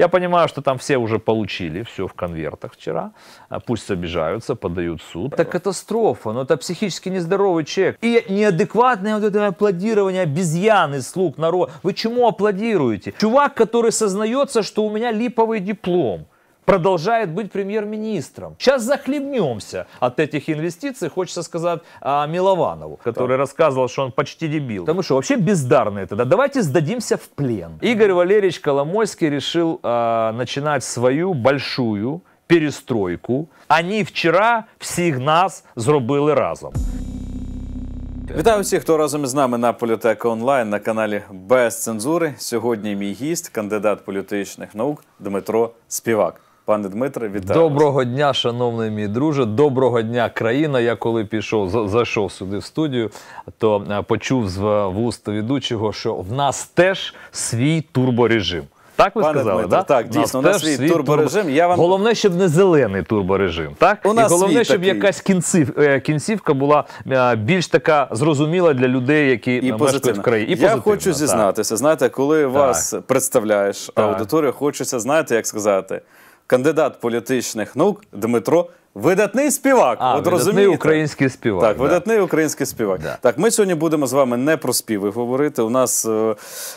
Я понимаю, что там все уже получили все в конвертах вчера. А, пусть обижаются, подают в суд. Это катастрофа, но это психически нездоровый человек. И неадекватное вот это аплодирование обезьяны, слуг народа. Вы чему аплодируете? Чувак, который сознается, что у меня липовый диплом продолжает быть премьер-министром. Сейчас захлебнемся от этих инвестиций, хочется сказать а, Милованову, который да. рассказывал, что он почти дебил. Потому что вообще бездарные тогда. Давайте сдадимся в плен. Игорь Валерьевич Коломойский решил а, начинать свою большую перестройку. Они вчера всех нас зробили разом. Вітаю всіх, хто разом із нами на Політека онлайн на каналі Без Цензури. Сьогодні мій гість, кандидат політичних наук Дмитро Співак. Пане Дмитре, вітаю. Доброго дня, шановний мій друже. Доброго дня, країна. Я коли пішов, зайшов сюди в студію, то е, почув з е, вуст ведучого, що в нас теж свій турборежим. Так ви Пане сказали, Дмитро, да? так? дійсно, у нас свій турборежим. Турбо... Я вам... Головне, щоб не зелений турборежим. так? У нас І головне, щоб такий. якась кінців... Е, кінцівка була більш така зрозуміла для людей, які І мешкають в країні. І Я хочу так. зізнатися, знаєте, коли так. вас представляєш так. аудиторію, хочеться, знаєте, як сказати. кандидат політичних наук Дмитро Видатний співак, а, от видатний розумієте? український співак. Так, да. видатний український співак. Да. Так, ми сьогодні будемо з вами не про співи говорити. У нас е,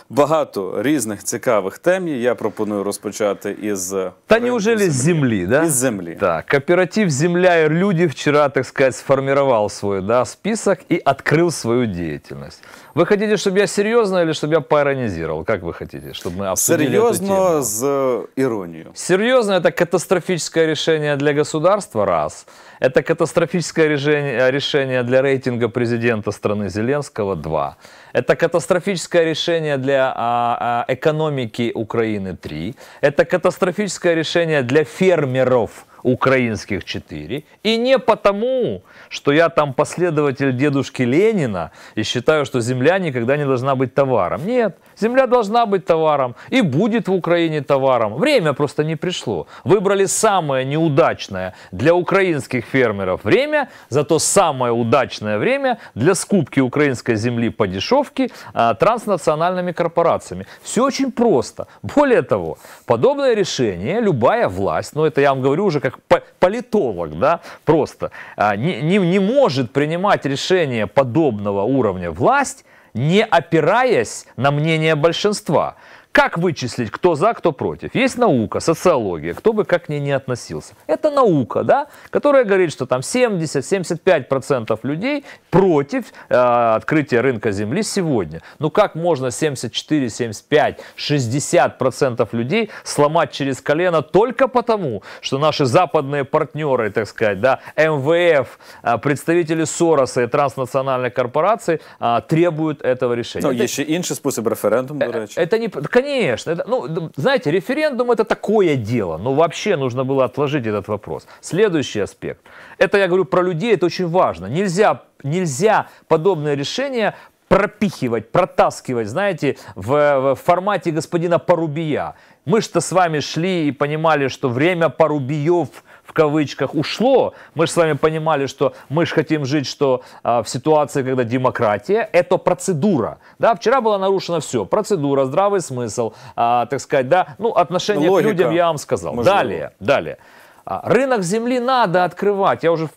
багато різних цікавих тем. Я пропоную розпочати із та неужели з землі, да? Із землі. Так, кооператив «Земля и люди» вчера, так сказать, сформировал свой да, список и открыл свою деятельность. Вы хотите, чтобы я серьезно или чтобы я поиронизировал? Как вы хотите, чтобы мы обсудили Серьезно эту тему? с иронией. Серьезно – это катастрофическое решение для государства, еще раз. Это катастрофическое э, решение, для рейтинга президента страны Зеленского – два. Это катастрофическое решение для а, а, экономики Украины – три. Это катастрофическое решение для фермеров – украинских четыре. И не потому, что я там последователь дедушки Ленина и считаю, что земля никогда не должна быть товаром. Нет, земля должна быть товаром и будет в Украине товаром. Время просто не пришло. Выбрали самое неудачное для украинских фермеров время, зато самое удачное время для скупки украинской земли по дешевке а, транснациональными корпорациями. Все очень просто. Более того, подобное решение любая власть, но ну это я вам говорю уже как как политолог, да, просто, а, не, не, не может принимать решения подобного уровня власть, не опираясь на мнение большинства. Как вычислить, кто за, кто против? Есть наука, социология, кто бы как к ней не относился. Это наука, да, которая говорит, что там 70-75% людей против э, открытия рынка земли сегодня. Ну как можно 74, 75, 60% людей сломать через колено только потому, что наши западные партнеры, так сказать, да, МВФ, э, представители Сороса и транснациональной корпорации э, требуют этого решения. Но это, еще інший способ референдум, до э, речі. Это не, Конечно. Это, ну, знаете, референдум это такое дело. Но вообще нужно было отложить этот вопрос. Следующий аспект. Это я говорю про людей, это очень важно. Нельзя, нельзя подобное решение пропихивать, протаскивать, знаете, в, в формате господина Порубия. Мы что с вами шли и понимали, что время Порубиев – в кавычках ушло, мы же с вами понимали, что мы же хотим жить, что а, в ситуации, когда демократия, это процедура. Да, вчера было нарушено все. Процедура, здравый смысл, а, так сказать, да, ну, отношение Логика. к людям я вам сказал. Может далее, быть. далее. А, рынок земли надо открывать. Я уже в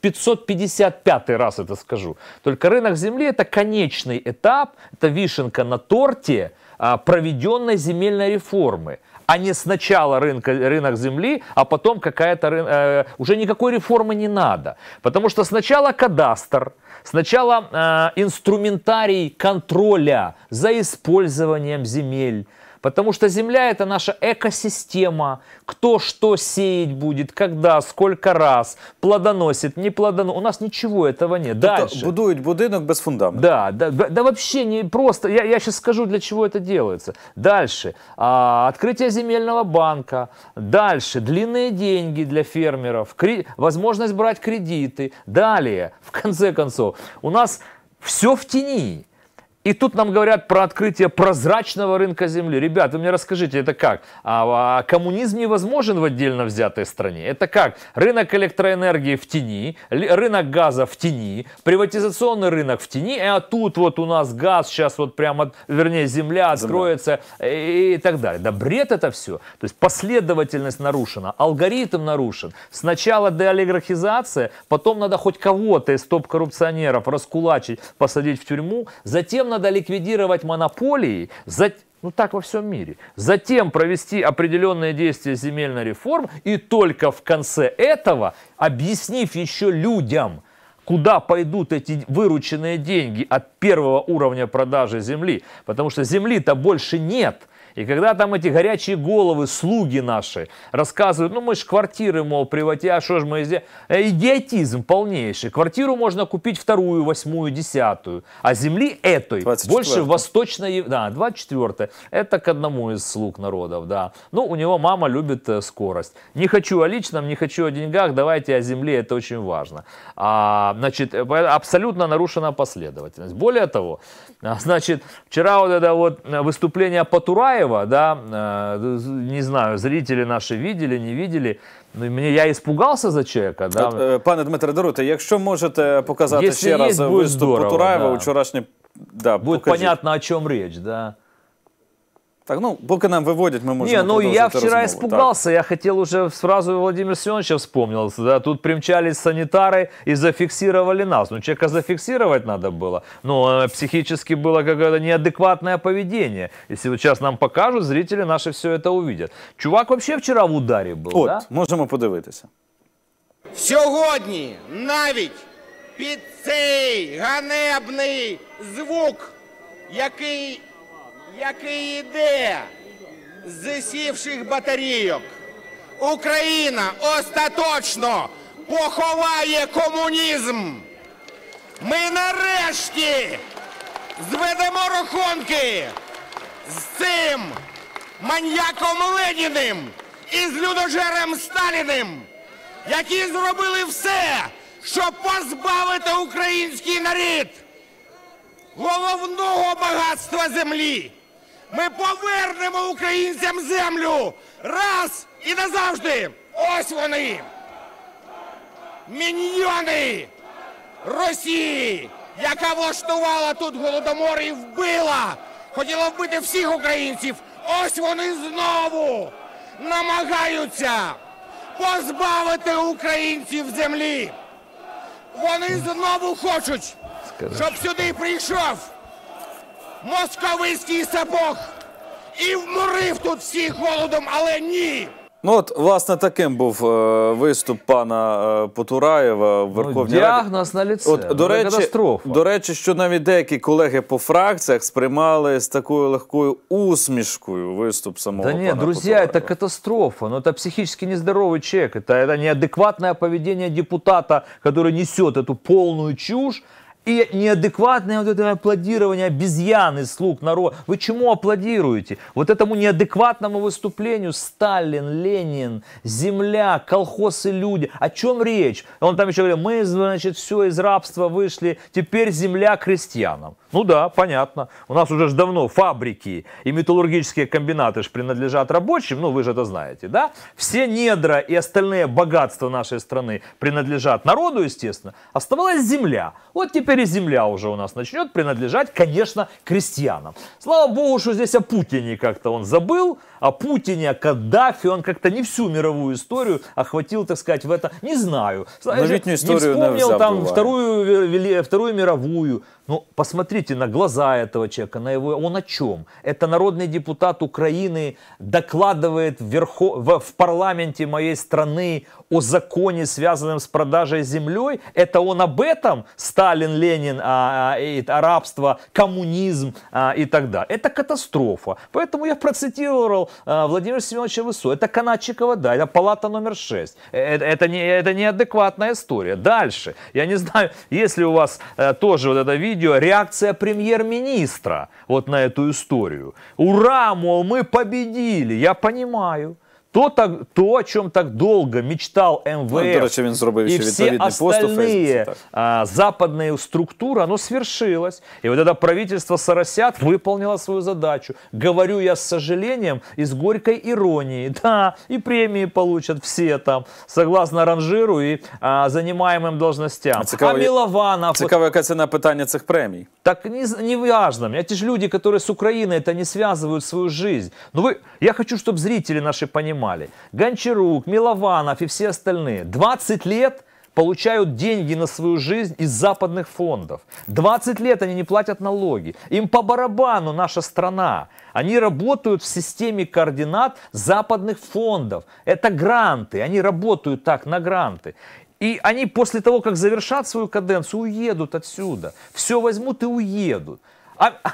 555 раз это скажу. Только рынок земли это конечный этап, это вишенка на торте а, проведенной земельной реформы а не сначала рынка, рынок земли, а потом какая-то э, уже никакой реформы не надо. Потому что сначала кадастр, сначала э, инструментарий контроля за использованием земель, Потому что земля это наша экосистема. Кто что сеять будет, когда, сколько раз, плодоносит, не плодоносит. У нас ничего этого нет. Тобто Дальше. будинок без фундамента. Да, да, да, да вообще не просто. Я, я сейчас скажу, для чего это делается. Дальше. А, открытие земельного банка. Дальше. Длинные деньги для фермеров. Кре... Возможность брать кредиты. Далее. В конце концов. У нас все в тени. И тут нам говорят про открытие прозрачного рынка земли. Ребят, вы мне расскажите, это как? А, а коммунизм невозможен в отдельно взятой стране. Это как? Рынок электроэнергии в тени, рынок газа в тени, приватизационный рынок в тени, а тут вот у нас газ сейчас вот прямо, вернее, земля откроется э, И, и так далее. Да бред это все. То есть последовательность нарушена, алгоритм нарушен. Сначала деолигархизация, потом надо хоть кого-то из топ-коррупционеров раскулачить, посадить в тюрьму, затем надо ликвидировать монополии, ну так во всем мире. Затем провести определенные действия земельной реформы и только в конце этого, объяснив еще людям, куда пойдут эти вырученные деньги от первого уровня продажи земли, потому что земли-то больше нет – и когда там эти горячие головы, слуги наши, рассказывают, ну мы же квартиры, мол, а что же мы здесь... Э, идиотизм полнейший. Квартиру можно купить вторую, восьмую, десятую. А земли этой 24. больше восточной... Да, 24 Это к одному из слуг народов, да. Ну, у него мама любит э, скорость. Не хочу о личном, не хочу о деньгах, давайте о земле, это очень важно. А, значит, э, абсолютно нарушена последовательность. Более того, а, значит, вчера вот это вот выступление Патураева, Караваева, да, э, не знаю, зрители наши видели, не видели, ну, Мне я испугался за человека. Да? Э, пане Дмитре Даруте, якщо можете показать Если ще раз виступ здорово, да. вчорашній. Да, Будет покажіть. понятно, о чем речь, да. Так, ну, пока нам выводит, мы можем... Не, ну я вчера разговор, испугался, так. я хотел уже сразу Владимир Семеновича вспомнился, да, тут примчались санитары и зафиксировали нас. Ну, человека зафиксировать надо было, но э, психически было какое-то неадекватное поведение. Если вот сейчас нам покажут, зрители наши все это увидят. Чувак вообще вчера в ударе был, От, да? можемо подивитися. Сегодня, навіть під цей ганебний звук, який який йде з засівших батарійок. Україна остаточно поховає комунізм. Ми нарешті зведемо рахунки з цим маньяком Леніним і з людожерем Сталіним, які зробили все, щоб позбавити український нарід головного багатства землі. Ми повернемо українцям землю раз і назавжди. Ось вони. Міньйони Росії, яка влаштувала тут голодомор і вбила, хотіла вбити всіх українців. Ось вони знову намагаються позбавити українців землі. Вони знову хочуть, щоб сюди прийшов московицький сапог і вморив тут всіх голодом, але ні. Ну от власне таким був е, виступ пана е, Потураєва в ну, Верховній Раді. Діагноз на ліце. От, ну, до, речі, катастрофа. до речі, що навіть деякі колеги по фракціях сприймали з такою легкою усмішкою виступ самого Да нет, пана друзья, Потураєва. это катастрофа. Ну, це психически нездоровый человек. Це неадекватне поведення депутата, который несет эту полную чушь. И неадекватное вот это аплодирование обезьяны, слуг народ, Вы чему аплодируете? Вот этому неадекватному выступлению Сталин, Ленин, земля, колхозы, люди. О чем речь? Он там еще говорил, мы, значит, все из рабства вышли, теперь земля крестьянам. Ну да, понятно. У нас уже ж давно фабрики и металлургические комбинаты ж принадлежат рабочим, ну вы же это знаете, да? Все недра и остальные богатства нашей страны принадлежат народу, естественно. Оставалась земля. Вот теперь Теперь земля уже у нас начнет принадлежать, конечно, крестьянам. Слава богу, что здесь о Путине как-то он забыл, о Путине, о Каддафе, он как-то не всю мировую историю охватил, так сказать, в это, не знаю. Но ведь не историю не вспомнил там вторую, э, вторую мировую. Ну, посмотрите на глаза этого человека, на его, он о чем? Это народный депутат Украины докладывает вверху, в, в парламенте моей страны о законе, связанном с продажей землей. Это он об этом, Сталин, Ленин, а, а, рабство, коммунизм а, и так далее. Это катастрофа. Поэтому я процитировал а, Владимира Семеновича Высо. Это Канадчикова, да, это палата номер 6. Это, э, это, не, это неадекватная история. Дальше. Я не знаю, если у вас а, тоже вот это видео, реакция премьер-министра вот на эту историю. Ура, мол, мы победили. Я понимаю. То, так, то, о чем так долго мечтал МВФ ну, до речі, він зробив і ще всі а, западні структури, воно свершилось. и вот это правительство Соросят выполнило свою задачу. Говорю я с сожалением и с горькой иронией. Да, и премии получат все там, согласно ранжиру и а, занимаемым должностям. А цікаво, а Милованов... Цікаво, яка ціна питання цих премій. Так не, не важно. Эти же люди, которые с Украины это не связывают свою жизнь. Но ну вы, я хочу, чтобы зрители наши понимали, поймали. Гончарук, Милованов и все остальные. 20 лет получают деньги на свою жизнь из западных фондов. 20 лет они не платят налоги. Им по барабану наша страна. Они работают в системе координат западных фондов. Это гранты. Они работают так на гранты. И они после того, как завершат свою каденцию, уедут отсюда. Все возьмут и уедут. А, а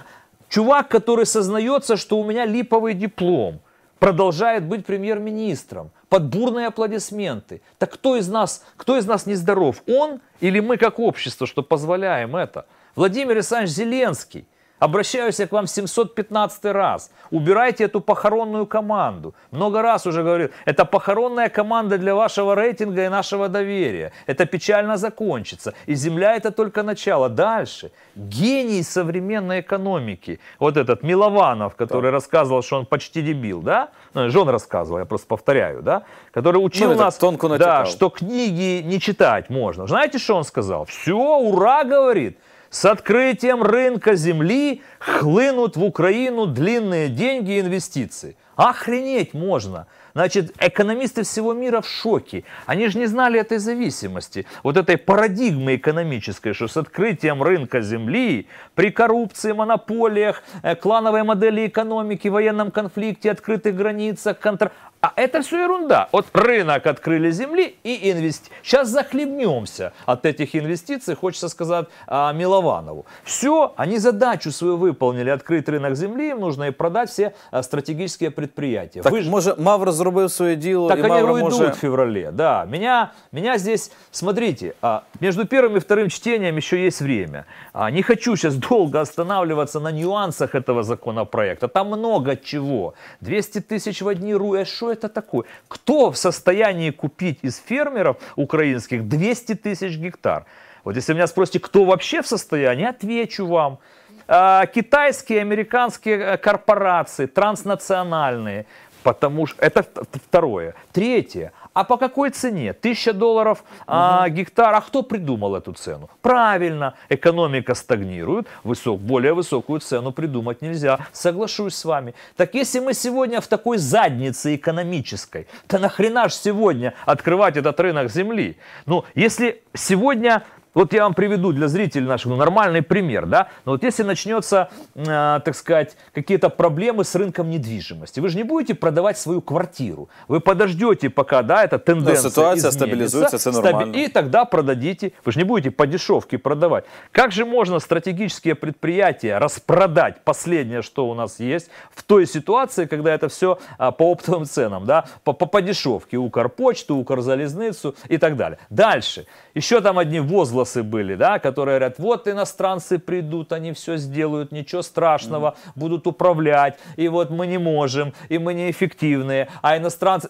чувак, который сознается, что у меня липовый диплом – продолжает быть премьер-министром под бурные аплодисменты. Так кто из нас, кто из нас нездоров? Он или мы как общество, что позволяем это? Владимир Александрович Зеленский Обращаюсь я к вам 715 раз. Убирайте эту похоронную команду. Много раз уже говорил, это похоронная команда для вашего рейтинга и нашего доверия. Это печально закончится. И земля это только начало. Дальше. Гений современной экономики. Вот этот Милованов, который да. рассказывал, что он почти дебил, да? Ну, жен рассказывал, я просто повторяю, да? Который учил ну, нас, тонко да, что книги не читать можно. Знаете, что он сказал? Все, ура, говорит. С открытием рынка земли хлынут в Украину длинные деньги и инвестиции. Охренеть можно! Значит, экономисты всего мира в шоке. Они же не знали этой зависимости, вот этой парадигмы экономической, что с открытием рынка земли, при коррупции, монополиях, э, клановой модели экономики, военном конфликте, открытых границах, контр... А это все ерунда. Вот рынок открыли земли и инвести. Сейчас захлебнемся от этих инвестиций, хочется сказать а, Милованову. Все, они задачу свою выполнили, открыть рынок земли, им нужно и продать все а, стратегические предприятия. Так, Вы... може, Мавр зробив свое дело, так и они Мавр уйдут може... в феврале, да. Меня, меня здесь, смотрите, а, между первым и вторым чтением еще есть время. А, не хочу сейчас долго останавливаться на нюансах этого законопроекта. Там много чего. 200 тысяч в одни руэшо это такое? Кто в состоянии купить из фермеров украинских 200 тысяч гектар? Вот если меня спросите, кто вообще в состоянии, отвечу вам. А, китайские, американские э, корпорации, транснациональные, потому что это второе. Третье, а по какой цене? Тысяча долларов угу. гектар. А кто придумал эту цену? Правильно, экономика стагнирует, высок, более высокую цену придумать нельзя. Соглашусь с вами. Так если мы сегодня в такой заднице экономической, то нахрена ж сегодня открывать этот рынок земли? Ну, если сегодня вот я вам приведу для зрителей нашего нормальный пример, да, но вот если начнется, э, так сказать, какие-то проблемы с рынком недвижимости, вы же не будете продавать свою квартиру, вы подождете пока, да, эта ну, тенденция да, ситуация стабилизуется, все нормально. Стаби- и тогда продадите, вы же не будете по дешевке продавать. Как же можно стратегические предприятия распродать последнее, что у нас есть, в той ситуации, когда это все а, по оптовым ценам, да, по, по, по дешевке, Укрпочту, Укрзалезницу и так далее. Дальше, еще там одни возлы возгласы были, да, которые говорят, вот иностранцы придут, они все сделают, ничего страшного, mm -hmm. будут управлять, и вот мы не можем, и мы неэффективные, а иностранцы...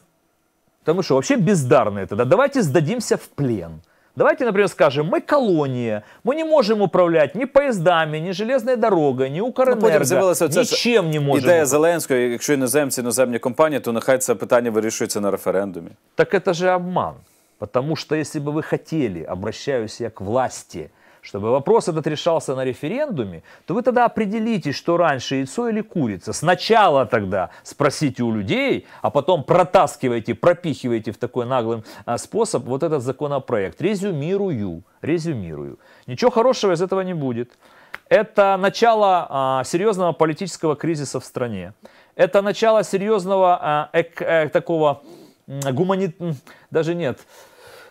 Потому что вообще бездарные тогда. Давайте сдадимся в плен. Давайте, например, скажем, мы колония, мы не можем управлять ни поездами, ни железной дорогой, ни Укренерго, ну, нічим не можемо. Ідея Зеленського, якщо іноземці, іноземні Компании, то нехай це питання вирішується на референдуме. Так это же обман. Потому что если бы вы хотели, обращаюсь я к власти, чтобы вопрос этот решался на референдуме, то вы тогда определитесь, что раньше яйцо или курица. Сначала тогда спросите у людей, а потом протаскивайте, пропихивайте в такой наглый а, способ вот этот законопроект. Резюмирую, резюмирую. Ничего хорошего из этого не будет. Это начало а, серьезного политического кризиса в стране. Это начало серьезного а, э, такого гуманит... даже нет,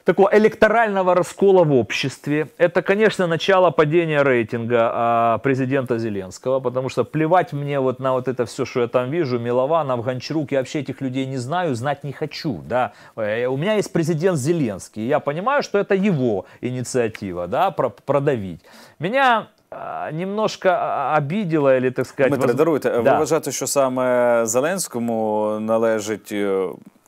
такого электорального раскола в обществе. Это, конечно, начало падения рейтинга а, президента Зеленского, потому что плевать мне вот на вот это все, что я там вижу, Милованов, Гончарук, я вообще этих людей не знаю, знать не хочу, да. Э, у меня есть президент Зеленский, я понимаю, что это его инициатива, да, продавить. Меня а, Немножко а, обидела, или, так сказать... Дмитре, воз... даруйте, да. ви вважаєте, що саме Зеленському належить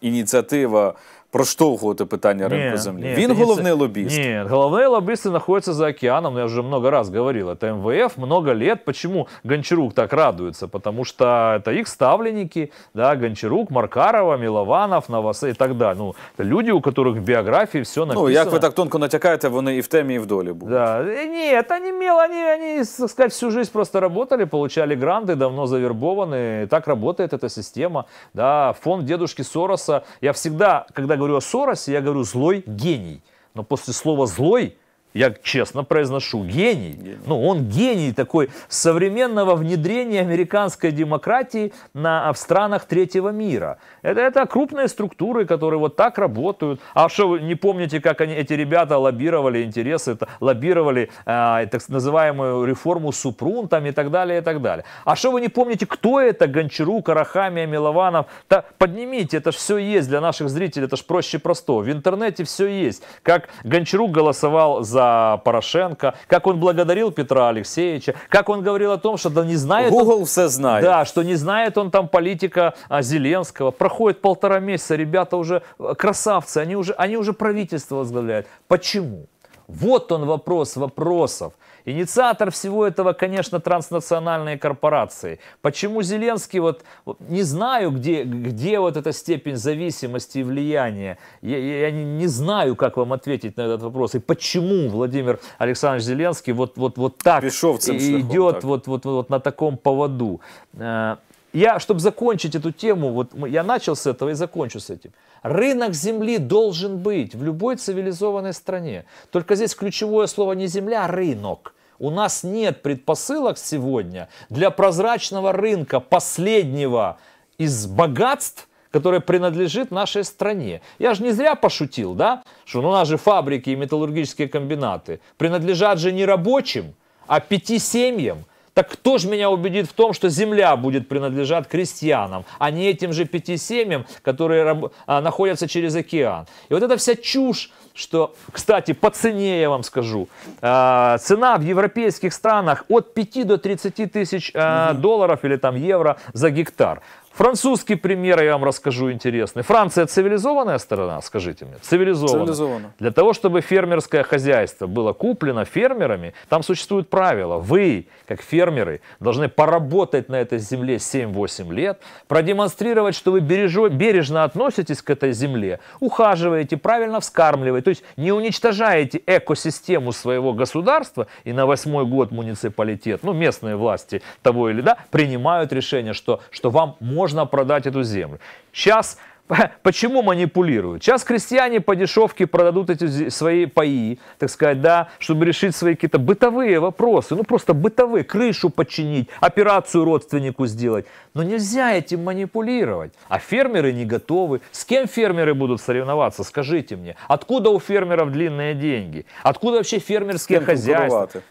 ініціатива э, проштовхувати питання ринку землі. Нет, Він головний не... лоббист. Нет, головные лоббисты находятся за океаном, я уже много раз говорил, это МВФ много лет. Почему Гончарук так радуется? Потому что это их ставленники, да, Гончарук, Маркарова, Милованов, Новосе и так далее. Ну, это люди, у которых в биографии все написано. Ну, як ви так тонко натякаєте, вони і в темі, і в долі будуть. Да. Э, нет, они мело, они, они, так сказать, всю жизнь просто работали, получали гранты, давно завербованы. Так работает эта система. Да, фонд дедушки Сороса. Я всегда, когда говорю о Соросе, я говорю злой гений. Но после слова злой я честно произношу, гений. гений. Ну, он гений такой современного внедрения американской демократии на, а, в странах третьего мира. Это, это крупные структуры, которые вот так работают. А что вы не помните, как они, эти ребята лоббировали интересы, это, лоббировали э, так называемую реформу Супрун там и так далее, и так далее. А что вы не помните, кто это, Гончару, Арахамия, Милованов? Да, поднимите, это все есть для наших зрителей, это же проще простого. В интернете все есть. Как Гончару голосовал за за Порошенко, как он благодарил Петра Алексеевича, как он говорил о том, что да не знает... Google он, все знает. Да, что не знает он там политика а, Зеленского. Проходит полтора месяца, ребята уже э, красавцы, они уже, они уже правительство возглавляют. Почему? Вот он вопрос вопросов. Инициатор всего этого, конечно, транснациональные корпорации. Почему Зеленский, вот не знаю, где, где вот эта степень зависимости и влияния. Я, я не, не знаю, как вам ответить на этот вопрос. И почему Владимир Александрович Зеленский вот, вот, вот так идет так. Вот, вот, вот на таком поводу. Э, я, чтобы закончить эту тему, вот я начал с этого и закончу с этим. Рынок земли должен быть в любой цивилизованной стране. Только здесь ключевое слово не земля, а рынок. У нас нет предпосылок сегодня для прозрачного рынка последнего из богатств, которое принадлежит нашей стране. Я же не зря пошутил, да, что ну, у нас же фабрики и металлургические комбинаты принадлежат же не рабочим, а пяти семьям, так кто же меня убедит в том, что земля будет принадлежать крестьянам, а не этим же пяти семьям, которые раб- а, находятся через океан? И вот эта вся чушь, что, кстати, по цене я вам скажу, а, цена в европейских странах от 5 до 30 тысяч а, долларов или там евро за гектар. Французский пример я вам расскажу интересный. Франция цивилизованная страна, скажите мне? Цивилизованная. Цивилизованно. Для того, чтобы фермерское хозяйство было куплено фермерами, там существуют правила. Вы, как фермеры, должны поработать на этой земле 7-8 лет, продемонстрировать, что вы бережо, бережно относитесь к этой земле, ухаживаете, правильно вскармливаете, то есть не уничтожаете экосистему своего государства, и на восьмой год муниципалитет, ну местные власти того или да, принимают решение, что, что вам можно можно продать эту землю. Сейчас Почему манипулируют? Сейчас крестьяне по дешевке продадут эти свои паи, так сказать, да, чтобы решить свои какие-то бытовые вопросы, ну просто бытовые, крышу починить, операцию родственнику сделать. Но нельзя этим манипулировать. А фермеры не готовы. С кем фермеры будут соревноваться, скажите мне? Откуда у фермеров длинные деньги? Откуда вообще фермерские хозяйства? Куроваты.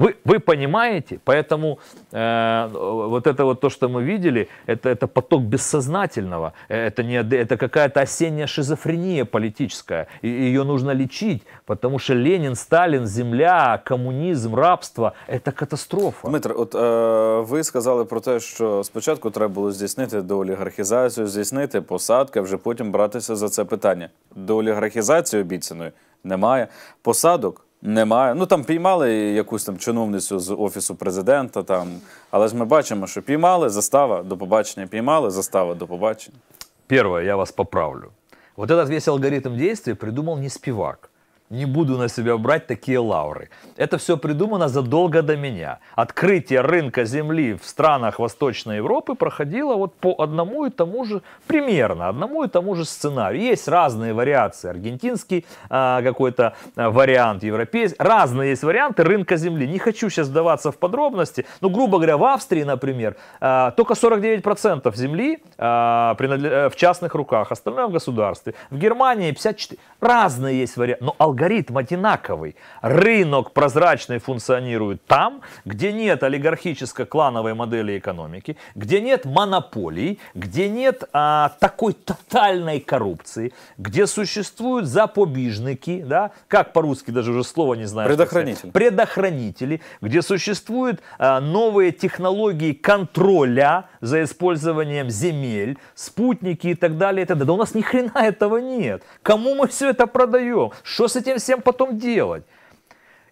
Вы, вы понимаете? Поэтому э, вот это вот то, что мы видели, это, это поток бессознательного, э, это, не, это какая-то осенняя шизофрения политическая, и ее нужно лечить, потому что Ленин, Сталин, земля, Коммунизм, рабство это катастрофа. Дмитрий, вот е, э, ви сказали про те, що спочатку треба було здійснити доолігархізацію, здійснити посадки, а вже потім братися за це питання. Доолігархізації обіцяної немає. Посадок Немає. Ну там піймали якусь там чиновницю з офісу президента. Там, але ж ми бачимо, що піймали застава до побачення. Піймали застава до побачення. Первое, я вас поправлю. Вот этот весь алгоритм действия придумал не співак. не буду на себя брать такие лавры. Это все придумано задолго до меня. Открытие рынка земли в странах Восточной Европы проходило вот по одному и тому же, примерно одному и тому же сценарию. Есть разные вариации, аргентинский а, какой-то а, вариант, европейский. Разные есть варианты рынка земли. Не хочу сейчас сдаваться в подробности, но, грубо говоря, в Австрии, например, а, только 49% земли а, принадлеж... Э, в частных руках, остальное в государстве. В Германии 54%. Разные есть варианты, но алгоритм одинаковый. Рынок прозрачный функционирует там, где нет олигархическо-клановой модели экономики, где нет монополий, где нет а, такой тотальной коррупции, где существуют запобижники, да, как по-русски даже уже слово не знаю. Предохранители. Предохранители, где существуют а, новые технологии контроля за использованием земель, спутники и так далее. И так далее. Да у нас ни хрена этого нет. Кому мы все это продаем? Что с этим этим всем потом делать?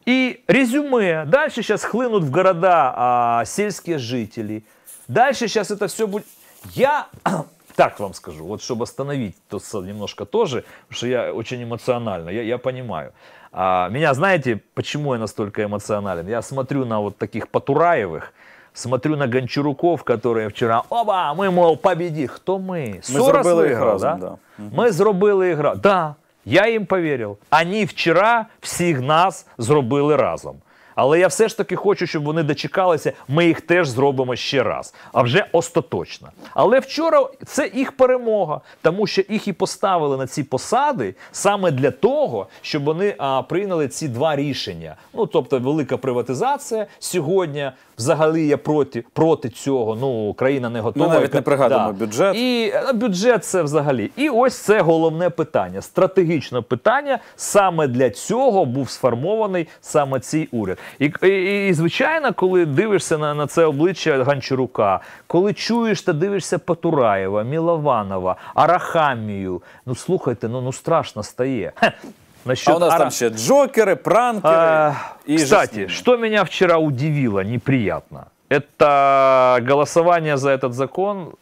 И резюме. Дальше сейчас хлынут в города а, сельские жители. Дальше сейчас это все будет... Я так вам скажу, вот чтобы остановить тут немножко тоже, потому что я очень эмоционально, я, я понимаю. А, меня знаете, почему я настолько эмоционален? Я смотрю на вот таких Патураевых, смотрю на Гончаруков, которые вчера, оба, мы, мол, победи. Кто мы? Мы Сорос виграв, да? да? Ми зробили ігра. Да. Я їм повірив. Ані вчора всіх нас зробили разом. Але я все ж таки хочу, щоб вони дочекалися. Ми їх теж зробимо ще раз, а вже остаточно. Але вчора це їх перемога, тому що їх і поставили на ці посади саме для того, щоб вони а, прийняли ці два рішення. Ну тобто, велика приватизація сьогодні Взагалі я проти проти цього. Ну країна не готова. Ми навіть не пригадуємо да. бюджет. І е, бюджет це взагалі. І ось це головне питання. Стратегічне питання саме для цього був сформований саме цей уряд. І, і, і звичайно, коли дивишся на, на це обличчя Ганчурука, коли чуєш та дивишся Патураєва, Мілованова, Арахамію. Ну слухайте, ну ну страшно стає. Насчет а у нас ара... там еще джокеры, пранкеры. А, и кстати, что меня вчера удивило неприятно, это голосование за этот закон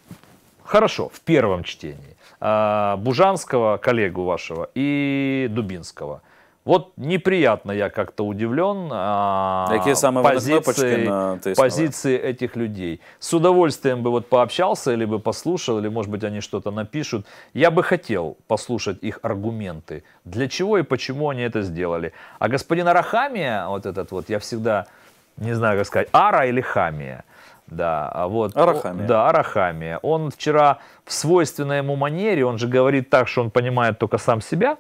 хорошо в первом чтении. А, Бужанского, коллегу вашего, и Дубинского – вот неприятно я как-то удивлен а, Какие самые позиции, на позиции этих людей. С удовольствием бы вот пообщался или бы послушал, или может быть они что-то напишут. Я бы хотел послушать их аргументы, для чего и почему они это сделали. А господин Арахамия, вот этот вот, я всегда не знаю, как сказать, Ара или Хамия. Да, а вот. Арахамия. Да, Арахамия. Он вчера в свойственной ему манере, он же говорит так, что он понимает только сам себя,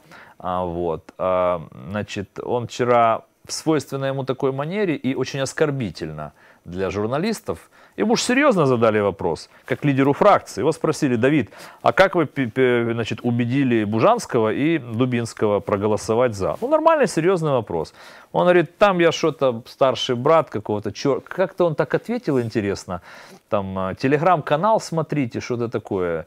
а, вот, а, значит, он вчера в свойственной ему такой манере и очень оскорбительно для журналистов. Ему уж серьезно задали вопрос, как лидеру фракции. Его спросили, Давид, а как вы значит, убедили Бужанского и Дубинского проголосовать за? Ну, нормальный, серьезный вопрос. Он говорит, там я что-то, старший брат какого-то, чер... как-то он так ответил, интересно, там, а, телеграм-канал смотрите, что-то такое.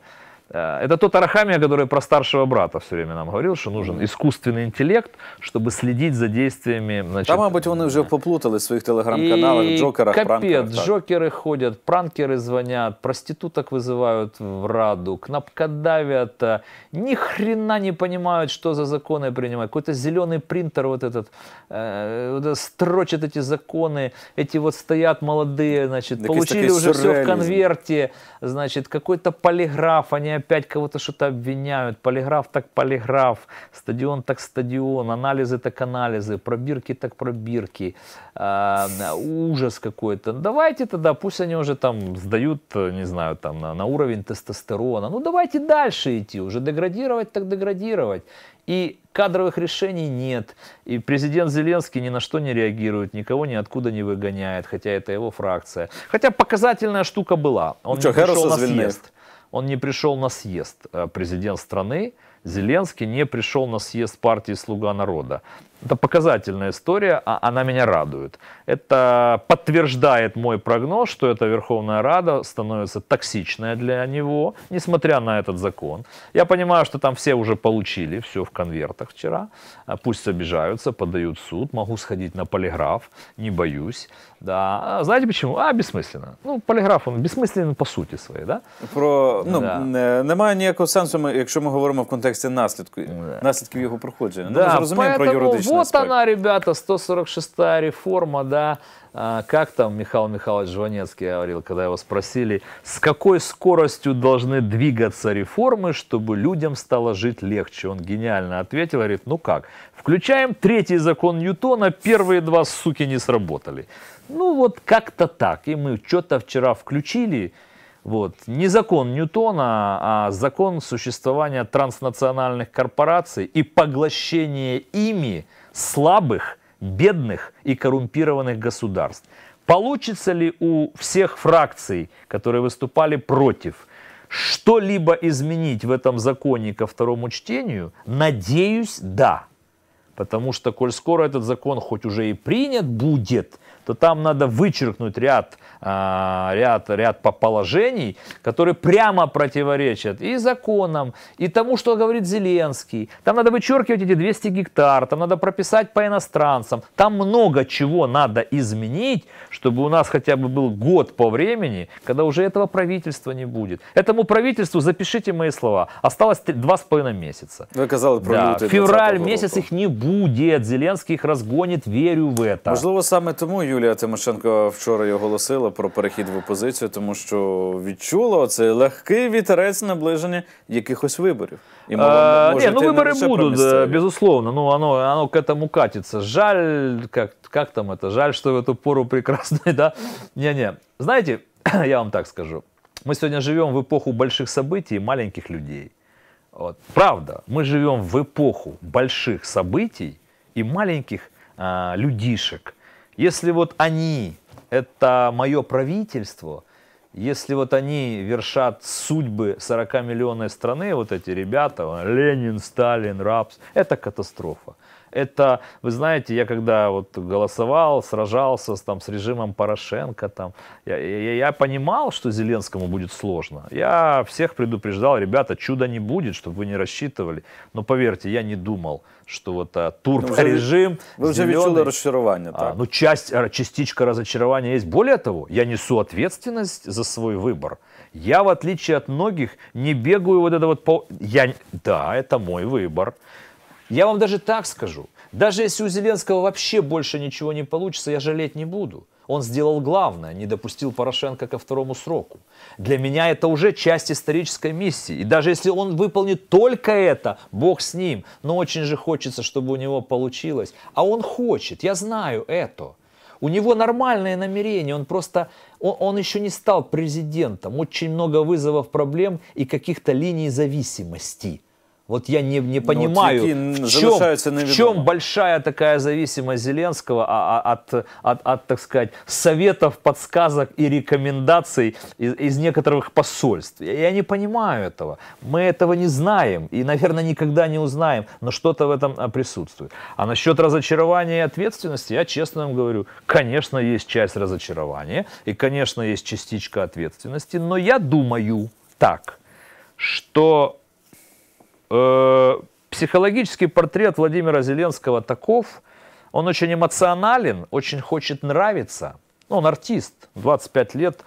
Э, это тот Арахамия, который про старшего брата все время нам говорил, что нужен искусственный интеллект, чтобы следить за действиями. Значит, Та, мабуть, вони уже поплутали в своих телеграм-каналах, и... джокерах, капец, пранкерах. Так. ходят, пранкеры звонят, проституток вызывают в Раду, кнопкодавят, э, ни хрена не понимают, что за законы принимают. Какой-то зеленый принтер вот этот, э, строчит эти законы, эти вот стоят молодые, значит, так получили уже все в конверте, значит, какой-то полиграф, они опять кого-то что-то обвиняют. Полиграф так полиграф, стадион так стадион, анализы так анализы, пробирки так пробирки. Э, а, ужас какой-то. Ну, давайте тогда, пусть они уже там сдают, не знаю, там на, на уровень тестостерона. Ну давайте дальше идти, уже деградировать так деградировать. И кадровых решений нет. И президент Зеленский ни на что не реагирует, никого ниоткуда не выгоняет, хотя это его фракция. Хотя показательная штука была. Он ну, не пришел на съезд он не пришел на съезд э, президент страны, Зеленский не пришел на съезд партии «Слуга народа». Это показательная история, а она меня радует. Это подтверждает мой прогноз, что эта Верховная Рада становится токсичной для него, несмотря на этот закон. Я понимаю, что там все уже получили все в конвертах вчера. А, пусть обижаются, подают в суд. Могу сходить на полиграф, не боюсь. Да. А знаете почему? А, бессмысленно. Ну, полиграф он бессмысленен по сути своей, Да? Про, ну, да. Э, немає ніякого сенсу, якщо ми говоримо в контексті наслідків, да. наслідків його проходження. Да. Ну, ми зрозуміємо про юридичну вот она, ребята, 146-я реформа, да. А, как там Михаил Михайлович Жванецкий говорил, когда его спросили, с какой скоростью должны двигаться реформы, чтобы людям стало жить легче? Он гениально ответил, говорит, ну как, включаем третий закон Ньютона, первые два, суки, не сработали. Ну вот как-то так. И мы что-то вчера включили, вот. Не закон Ньютона, а закон существования транснациональных корпораций и поглощения ими слабых, бедных и коррумпированных государств. Получится ли у всех фракций, которые выступали против, что-либо изменить в этом законе ко второму чтению? Надеюсь, да. Потому что, коль скоро этот закон хоть уже и принят будет, то там надо вычеркнуть ряд, а, ряд, ряд положений, которые прямо противоречат и законам, и тому, что говорит Зеленский. Там надо вычеркивать эти 200 гектар, там надо прописать по иностранцам. Там много чего надо изменить, чтобы у нас хотя бы был год по времени, когда уже этого правительства не будет. Этому правительству, запишите мои слова, осталось два с месяца. Вы сказали, да, февраль месяц их не будет буде. Зеленський їх розгонить, вірю в это. Можливо, саме тому Юлія Тимошенко вчора й оголосила про перехід в опозицію, тому що відчула це легкий вітерець наближення якихось виборів. І а, е, може, ну, не, ну вибори будуть, е, безусловно. Ну, оно, оно к этому катиться. Жаль, как, как там это, жаль, что в эту пору прекрасной, да? Не-не. Знаете, я вам так скажу. Мы сегодня живем в эпоху больших событий и маленьких людей. Вот. Правда, мы живем в эпоху больших событий и маленьких а, людишек. Если вот они, это мое правительство, если вот они вершат судьбы 40 миллионной страны, вот эти ребята, Ленин, Сталин, Рабс, это катастрофа. Это, вы знаете, я когда вот голосовал, сражался с, там, с режимом Порошенко, там, я, я, я понимал, что Зеленскому будет сложно. Я всех предупреждал, ребята, чуда не будет, чтобы вы не рассчитывали. Но поверьте, я не думал, что вот а, ну, режим Вы уже відчули розчарування, А, ну, часть, а, частичка разочарования есть. Более того, я несу ответственность за свой выбор. Я, в отличие от многих, не бегаю вот это вот по... Я... Да, это мой выбор. Я вам даже так скажу. Даже если у Зеленского вообще больше ничего не получится, я жалеть не буду. Он сделал главное, не допустил Порошенко ко второму сроку. Для меня это уже часть исторической миссии. И даже если он выполнит только это, бог с ним. Но очень же хочется, чтобы у него получилось. А он хочет, я знаю это. У него нормальные намерения, он просто, он, он еще не стал президентом. Очень много вызовов, проблем и каких-то линий зависимости. Вот я не, не ну, понимаю, ну, в, чем, в чем большая такая зависимость Зеленского от, а, а, от, от, от, так сказать, советов, подсказок и рекомендаций из, из некоторых посольств. Я не понимаю этого. Мы этого не знаем и, наверное, никогда не узнаем, но что-то в этом а, присутствует. А насчет разочарования и ответственности, я честно вам говорю, конечно, есть часть разочарования и, конечно, есть частичка ответственности, но я думаю так, что Э, психологический портрет Владимира Зеленского таков, он очень эмоционален, очень хочет нравиться. Ну, он артист, 25 лет,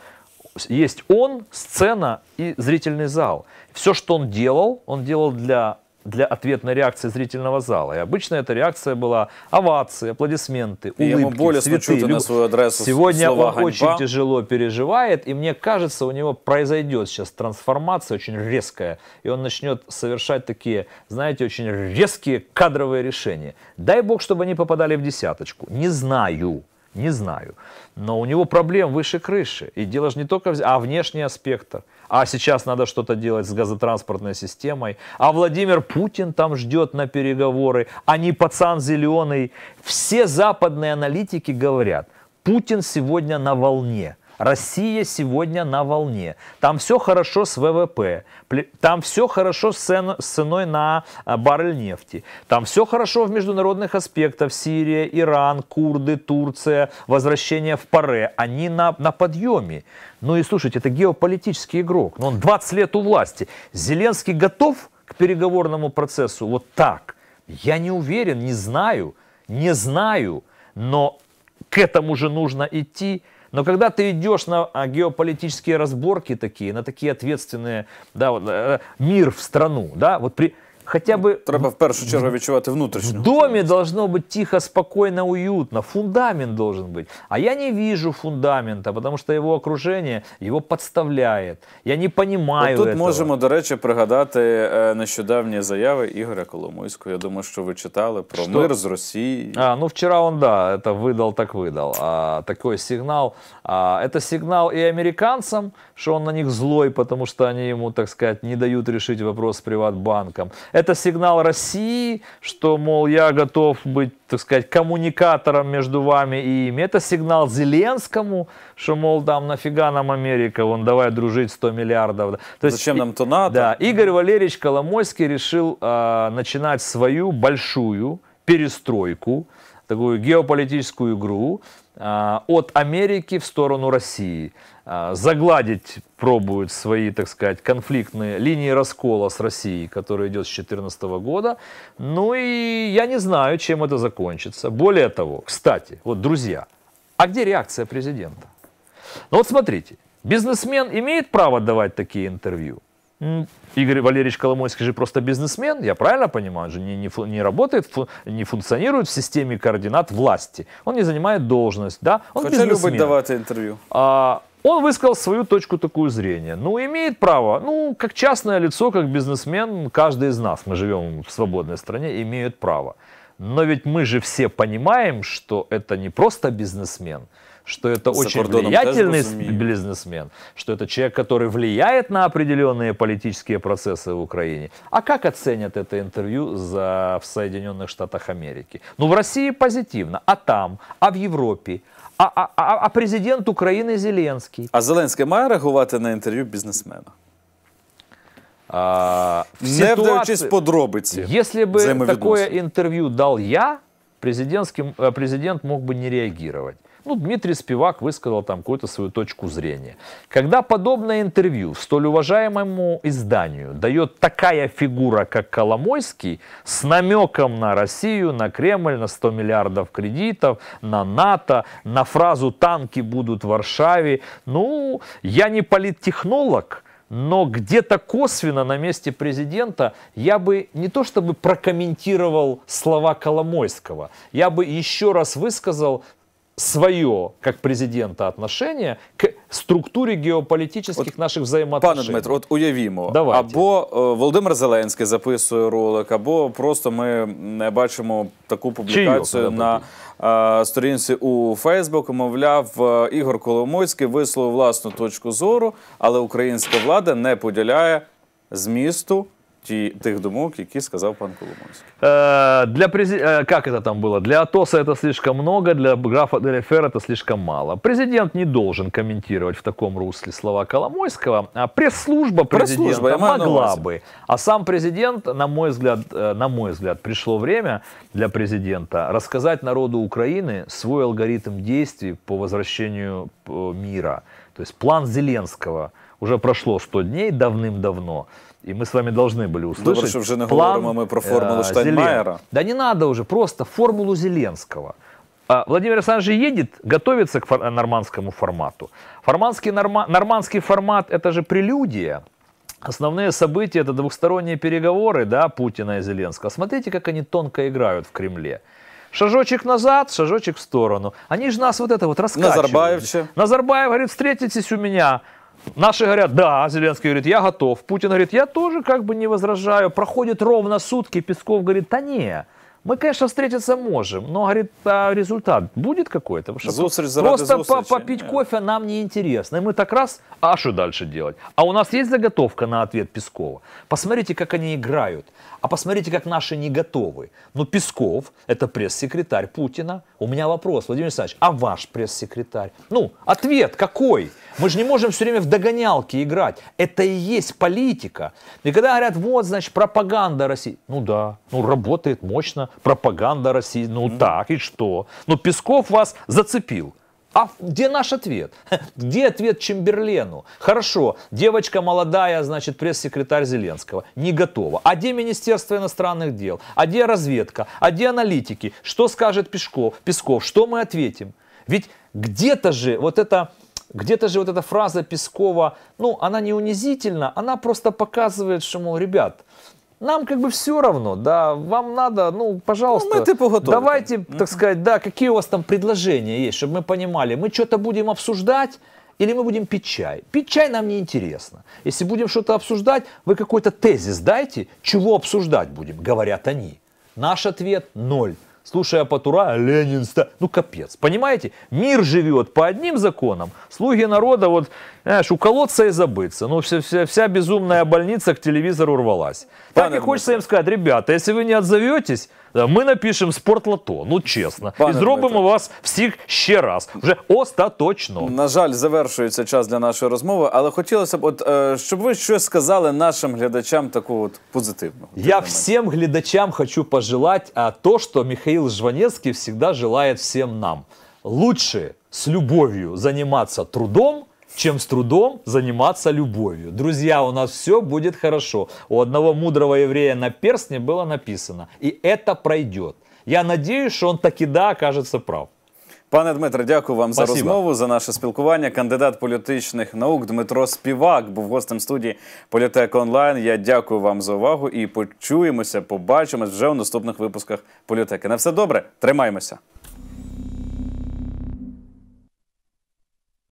есть он, сцена и зрительный зал. Все, что он делал, он делал для для ответной реакции зрительного зала. И обычно эта реакция была овации, аплодисменты, улыбки, и ему более цветы. На свой адрес Сегодня слова он ганьба. очень тяжело переживает, и мне кажется, у него произойдет сейчас трансформация очень резкая, и он начнет совершать такие, знаете, очень резкие кадровые решения. Дай бог, чтобы они попадали в десяточку. Не знаю, не знаю. Но у него проблем выше крыши. И дело же не только, а внешний аспектор. А сейчас надо что-то делать с газотранспортной системой. А Владимир Путин там ждет на переговоры. А не пацан зеленый. Все западные аналитики говорят, Путин сегодня на волне. Россия сегодня на волне. Там все хорошо с ВВП, там все хорошо с ценой на а, баррель нефти, там все хорошо в международных аспектах. Сирия, Иран, курды, Турция, возвращение в Паре. Они на, на подъеме. Ну и слушайте, это геополитический игрок. Но ну он 20 лет у власти. Зеленский готов к переговорному процессу вот так? Я не уверен, не знаю, не знаю. Но к этому же нужно идти. Но когда ты идешь на а, геополитические разборки такие, на такие ответственные, да, вот, э, мир в страну, да, вот при, Хотя бы Треба в першу чергу відчувати внутрішню. В доме должно быть тихо, спокійно, уютно. Фундамент должен бути. А я не вижу фундамента, тому що його окруження его подставляет. Я не розумію. От Тут этого. можемо, до речі, пригадати е, нещодавні заяви Ігоря Коломойського. Я думаю, що ви читали про Що? мир з Росії. А, ну вчора він да, это выдал, так выдал. А, такой сигнал. А, это сигнал и американцам, что он на них злой, потому что они ему, так сказать, не дают решить вопрос с приватбанком. Это сигнал России, что, мол, я готов быть, так сказать, коммуникатором между вами и ими. Это сигнал Зеленскому, что, мол, там, нафига нам Америка, вон, давай дружить 100 миллиардов. То есть, Зачем нам то надо? Да, Игорь Валерьевич Коломойский решил э, начинать свою большую перестройку, такую геополитическую игру, а, от Америки в сторону России. А, загладить пробуют свои, так сказать, конфликтные линии раскола с Россией, которая идет с 2014 года. Ну и я не знаю, чем это закончится. Более того, кстати, вот, друзья, а где реакция президента? Ну вот смотрите, бизнесмен имеет право давать такие интервью? Игорь Валерьевич Коломойский же просто бизнесмен, я правильно понимаю, он же не, не, не работает, фу, не функционирует в системе координат власти. Он не занимает должность, да? Он Хотя бизнесмен. любит давать интервью. А, он высказал свою точку такую зрения. Ну, имеет право, ну, как частное лицо, как бизнесмен, каждый из нас, мы живем в свободной стране, имеет право. Но ведь мы же все понимаем, что это не просто бизнесмен – что это За очень влиятельный бизнесмен, что это человек, который влияет на определенные политические процессы в Украине. А как оценят это интервью за, в Соединенных Штатах Америки? Ну, в России позитивно, а там, а в Европе, а, а, а, а президент Украины Зеленский? А Зеленський має реагувати на интервью бизнесмена? А, в Не вдаючись в подробиці. Если бы такое интервью дал я, президентским, э, президент мог бы не реагировать. Ну, Дмитрий Спивак высказал там какую-то свою точку зрения. Когда подобное интервью столь уважаемому изданию дает такая фигура, как Коломойский, с намеком на Россию, на Кремль, на 100 миллиардов кредитов, на НАТО, на фразу «танки будут в Варшаве», ну, я не политтехнолог, но где-то косвенно на месте президента я бы не то чтобы прокомментировал слова Коломойского, я бы еще раз высказал свое, как президента, отношение к структурі геополітичних наших взаємоотношень. Пане Дмитро, от уявімо, Давайте. або е, Володимир Зеленський записує ролик, або просто ми не бачимо таку публікацію Чийок, на е, сторінці у Фейсбук. Мовляв, е, Ігор Коломойський висловив власну точку зору, але українська влада не поділяє змісту ті, тих думок, які сказав пан Коломойський. Э, для прези... э, Как это там было? Для Атоса это слишком много, для графа Делефера это слишком мало. Президент не должен комментировать в таком русле слова Коломойского, а пресс-служба президента пресс могла бы. А сам президент, на мой, взгляд, э, на мой взгляд, пришло время для президента рассказать народу Украины свой алгоритм действий по возвращению э, мира. То есть план Зеленского. Уже прошло 100 дней давным-давно и мы с вами должны были услышать. Добре, що не план, говоримо ми про формулу э, Штайнмайера. Да не надо уже, просто формулу Зеленского. А Владимир Александрович едет, готовится к нормандскому формату. Форманский, норма, нормандский формат – это же прелюдия. Основные события – это двухсторонние переговоры да, Путина и Зеленского. Смотрите, как они тонко играют в Кремле. Шажочек назад, шажочек в сторону. Они же нас вот это вот раскачивают. Назарбаевича. Назарбаев говорит, встретитесь у меня. Наши говорят, да, Зеленский говорит, я готов. Путин говорит, я тоже как бы не возражаю. Проходит ровно сутки, Песков говорит, да не, мы, конечно, встретиться можем, но, говорит, а результат будет какой-то? просто по попить кофе нам не интересно. И мы так раз, а что дальше делать? А у нас есть заготовка на ответ Пескова? Посмотрите, как они играют. А посмотрите, как наши не готовы. Но ну, Песков – это пресс-секретарь Путина. У меня вопрос, Владимир Александрович, а ваш пресс-секретарь? Ну, ответ какой? Мы же не можем все время в догонялки играть. Это и есть политика. И когда говорят, вот, значит, пропаганда России. Ну да, ну работает мощно. Пропаганда России. Ну mm-hmm. так, и что? Но ну Песков вас зацепил. А где наш ответ? Где ответ Чемберлену? Хорошо, девочка молодая, значит, пресс-секретарь Зеленского, не готова. А где Министерство иностранных дел? А где разведка? А где аналитики? Что скажет Песков? Песков, что мы ответим? Ведь где-то же вот это где-то же вот эта фраза Пескова, ну, она не унизительна, она просто показывает, что, мол, ребят, нам как бы все равно, да, вам надо, ну, пожалуйста, ну, мы типа давайте, mm-hmm. так сказать, да, какие у вас там предложения есть, чтобы мы понимали, мы что-то будем обсуждать, или мы будем пить чай. Пить чай нам не интересно. Если будем что-то обсуждать, вы какой-то тезис дайте, чего обсуждать будем, говорят они. Наш ответ – ноль слушая Патура, Ленинста, ну капец, понимаете? Мир живет по одним законам, слуги народа вот знаешь, колодца и забыться. Ну, вся, вся, вся безумная больница к телевизору рвалась. Пане так и хочется им сказать, ребята, если вы не отзоветесь, мы напишем спортлото, ну честно, Пане і зробимо Дмитро. вас всіх ще раз, вже остаточно. На жаль, завершується час для нашої розмови, але хотілося б, от щоб ви щось сказали нашим глядачам таку от позитивну. Я всім глядачам хочу пожелать а то, що Михаил Жванецкий завжди желає всім нам. Лучше з любов'ю займатися трудом, чем с трудом заниматься любовью. Друзья, у нас все будет хорошо. У одного мудрого еврея на перстне было написано, и это пройдет. Я надеюсь, что он таки да окажется прав. Пане Дмитро, дякую вам Спасибо. за розмову, за наше спілкування. Кандидат політичних наук Дмитро Співак був гостем студії Політек Онлайн. Я дякую вам за увагу і почуємося, побачимось вже у наступних випусках політеки. На все добре, тримаємося.